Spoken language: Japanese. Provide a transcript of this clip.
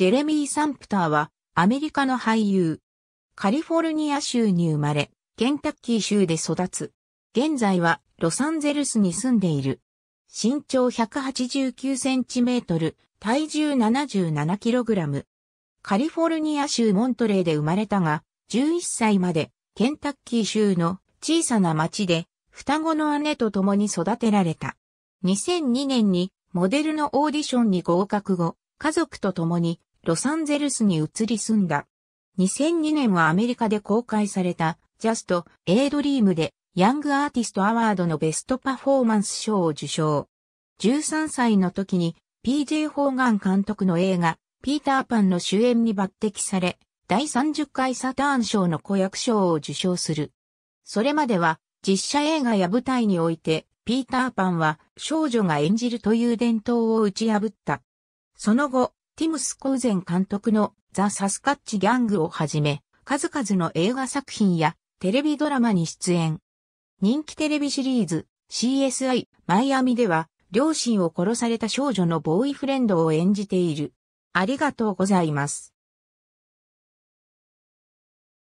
ジェレミー・サンプターは、アメリカの俳優。カリフォルニア州に生まれ、ケンタッキー州で育つ。現在は、ロサンゼルスに住んでいる。身長189センチメートル、体重77キログラム。カリフォルニア州モントレーで生まれたが、11歳まで、ケンタッキー州の小さな町で、双子の姉と共に育てられた。2002年にモデルのオーディションに合格後、家族と共にロサンゼルスに移り住んだ。2002年はアメリカで公開された、ジャスト・エイドリームで、ヤングアーティストアワードのベストパフォーマンス賞を受賞。13歳の時に、PJ ホーガン監督の映画、ピーターパンの主演に抜擢され、第30回サターン賞の子役賞を受賞する。それまでは、実写映画や舞台において、ピーターパンは少女が演じるという伝統を打ち破った。その後、ティム・スコウゼン監督のザ・サスカッチ・ギャングをはじめ、数々の映画作品やテレビドラマに出演。人気テレビシリーズ CSI マイアミでは両親を殺された少女のボーイフレンドを演じている。ありがとうございます。